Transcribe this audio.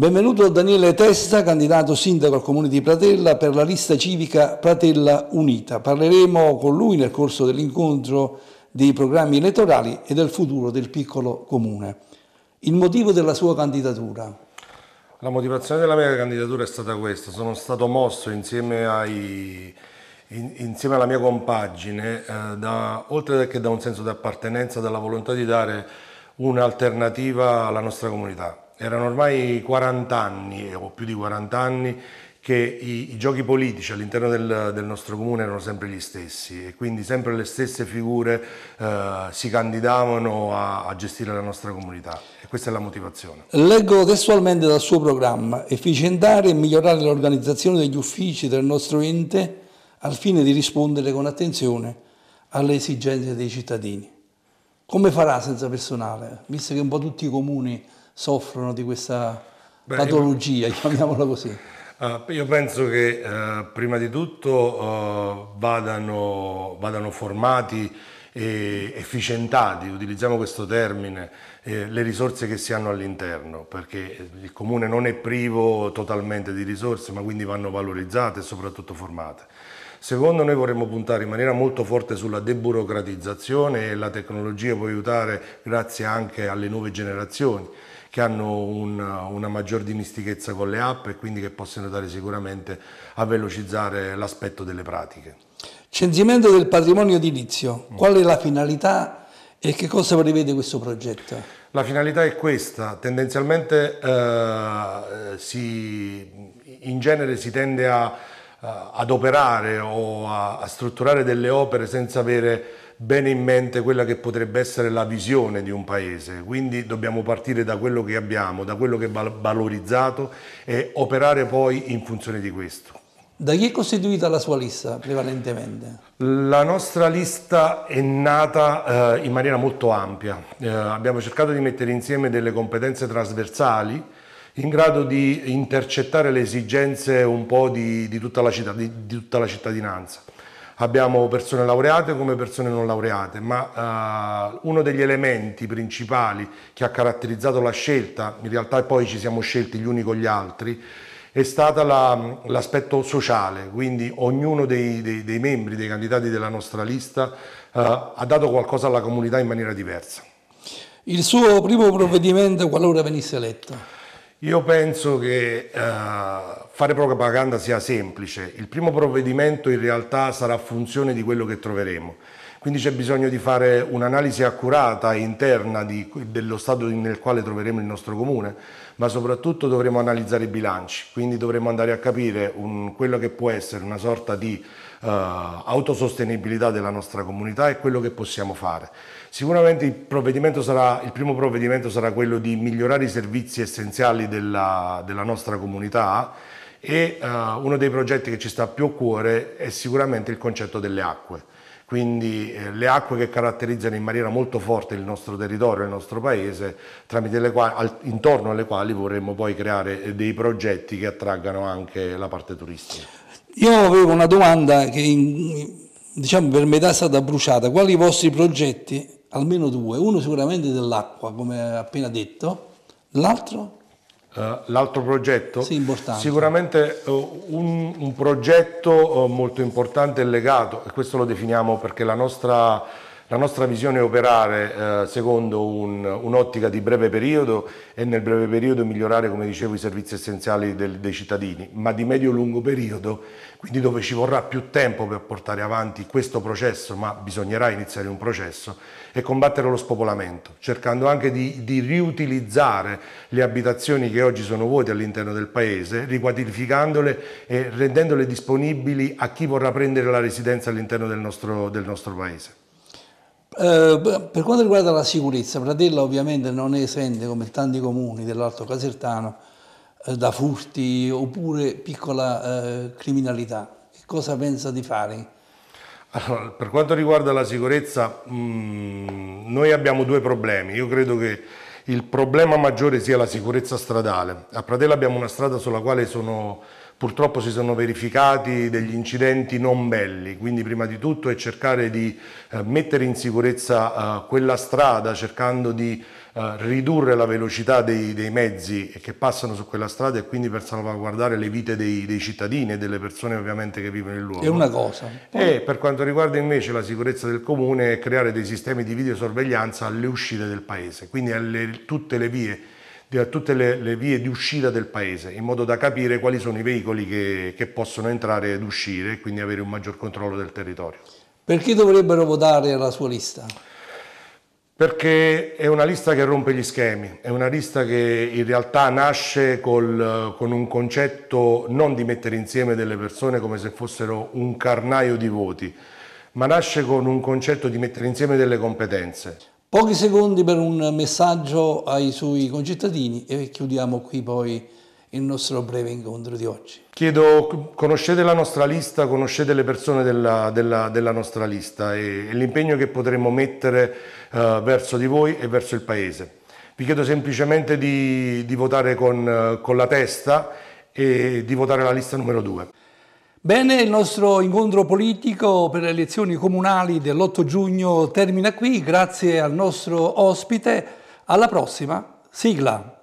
Benvenuto Daniele Testa, candidato sindaco al comune di Pratella per la lista civica Pratella Unita. Parleremo con lui nel corso dell'incontro dei programmi elettorali e del futuro del piccolo comune. Il motivo della sua candidatura? La motivazione della mia candidatura è stata questa. Sono stato mosso insieme, ai, in, insieme alla mia compagine, eh, da, oltre che da un senso di appartenenza, dalla volontà di dare un'alternativa alla nostra comunità erano ormai 40 anni o più di 40 anni che i, i giochi politici all'interno del, del, nostro comune erano sempre gli stessi e quindi sempre le stesse figure eh, si candidavano a, a gestire la nostra comunità e questa è la motivazione. Leggo testualmente dal suo programma efficientare e migliorare l'organizzazione degli uffici del nostro ente al fine di rispondere con attenzione alle esigenze dei cittadini. Come farà senza personale? Visto che un po' tutti i comuni soffrono di questa Beh, patologia, io... chiamiamola così? Uh, io penso che uh, prima di tutto uh, vadano, vadano, formati e efficientati, utilizziamo questo termine, eh, le risorse che si hanno all'interno, perché il comune non è privo totalmente di risorse, ma quindi vanno valorizzate e soprattutto formate. Secondo noi vorremmo puntare in maniera molto forte sulla deburocratizzazione e la tecnologia può aiutare grazie anche alle nuove generazioni che hanno una, una maggior dimistichezza con le app e quindi che possono aiutare sicuramente a velocizzare l'aspetto delle pratiche. Censimento del patrimonio edilizio, qual è la finalità e che cosa prevede questo progetto? La finalità è questa, tendenzialmente eh, eh si, in genere si tende a, eh, ad operare o a, a strutturare delle opere senza avere bene in mente quella che potrebbe essere la visione di un paese, quindi dobbiamo partire da quello che abbiamo, da quello che è valorizzato e operare poi in funzione di questo. Da chi è costituita la sua lista prevalentemente? La nostra lista è nata eh, in maniera molto ampia, eh, abbiamo cercato di mettere insieme delle competenze trasversali in grado di intercettare le esigenze un po' di, di, tutta, la cittad di tutta la cittadinanza. Abbiamo persone laureate come persone non laureate, ma eh, uno degli elementi principali che ha caratterizzato la scelta, in realtà poi ci siamo scelti gli uni con gli altri, è stato la, l'aspetto sociale, quindi ognuno dei, dei, dei, membri, dei candidati della nostra lista eh, ha dato qualcosa alla comunità in maniera diversa. Il suo primo provvedimento qualora venisse eletto? Io penso che eh, fare propaganda sia semplice, il primo provvedimento in realtà sarà funzione di quello che troveremo, quindi c'è bisogno di fare un'analisi accurata interna di, dello stato nel quale troveremo il nostro comune, ma soprattutto dovremo analizzare i bilanci, quindi dovremo andare a capire un, quello che può essere una sorta di eh, autosostenibilità della nostra comunità e quello che possiamo fare. Sicuramente il, sarà, il primo provvedimento sarà quello di migliorare i servizi essenziali della, della nostra comunità e uh, uno dei progetti che ci sta più a cuore è sicuramente il concetto delle acque. Quindi eh, le acque che caratterizzano in maniera molto forte il nostro territorio, il nostro paese, quali, al, intorno alle quali vorremmo poi creare eh, dei progetti che attraggano anche la parte turistica. Io avevo una domanda che in, diciamo, per metà è stata bruciata, quali i vostri progetti? Almeno due, uno sicuramente dell'acqua, come appena detto, l'altro? Uh, l'altro progetto? Sì, importante. Sicuramente uh, un, un, progetto uh, molto importante e legato, e questo lo definiamo perché la nostra la nostra visione è operare eh, secondo un'ottica di breve periodo e nel breve periodo migliorare, come dicevo, i servizi essenziali del, dei cittadini, ma di medio-lungo periodo, quindi dove ci vorrà più tempo per portare avanti questo processo, ma bisognerà iniziare un processo, e combattere lo spopolamento, cercando anche di, di riutilizzare le abitazioni che oggi sono vuote all'interno del Paese, riqualificandole e rendendole disponibili a chi vorrà prendere la residenza all'interno del, del nostro Paese. Eh, per quanto riguarda la sicurezza, Pratella ovviamente non è esente come tanti comuni dell'Alto Casertano eh, da furti oppure piccola eh, criminalità. Che cosa pensa di fare? Allora, per quanto riguarda la sicurezza, mh, mm, noi abbiamo due problemi. Io credo che il problema maggiore sia la sicurezza stradale. A Pratella abbiamo una strada sulla quale sono, purtroppo si sono verificati degli incidenti non belli, quindi prima di tutto è cercare di eh, mettere in sicurezza eh, quella strada cercando di eh, ridurre la velocità dei, dei, mezzi che passano su quella strada e quindi per salvaguardare le vite dei, dei cittadini e delle persone ovviamente che vivono in luogo. È una cosa. Poi... E per quanto riguarda invece la sicurezza del comune, creare dei sistemi di videosorveglianza alle uscite del paese, quindi alle, tutte le vie a tutte le, le, vie di uscita del paese in modo da capire quali sono i veicoli che, che possono entrare ed uscire e quindi avere un maggior controllo del territorio. Perché dovrebbero votare alla sua lista? perché è una lista che rompe gli schemi, è una lista che in realtà nasce col, con un concetto non di mettere insieme delle persone come se fossero un carnaio di voti, ma nasce con un concetto di mettere insieme delle competenze. Pochi secondi per un messaggio ai suoi concittadini e chiudiamo qui poi il nostro breve incontro di oggi. Chiedo, conoscete la nostra lista, conoscete le persone della, della, della nostra lista e, e l'impegno che potremmo mettere uh, verso di voi e verso il Paese. Vi chiedo semplicemente di, di votare con, uh, con la testa e di votare la lista numero 2. Bene, il nostro incontro politico per le elezioni comunali dell'8 giugno termina qui, grazie al nostro ospite, alla prossima, sigla.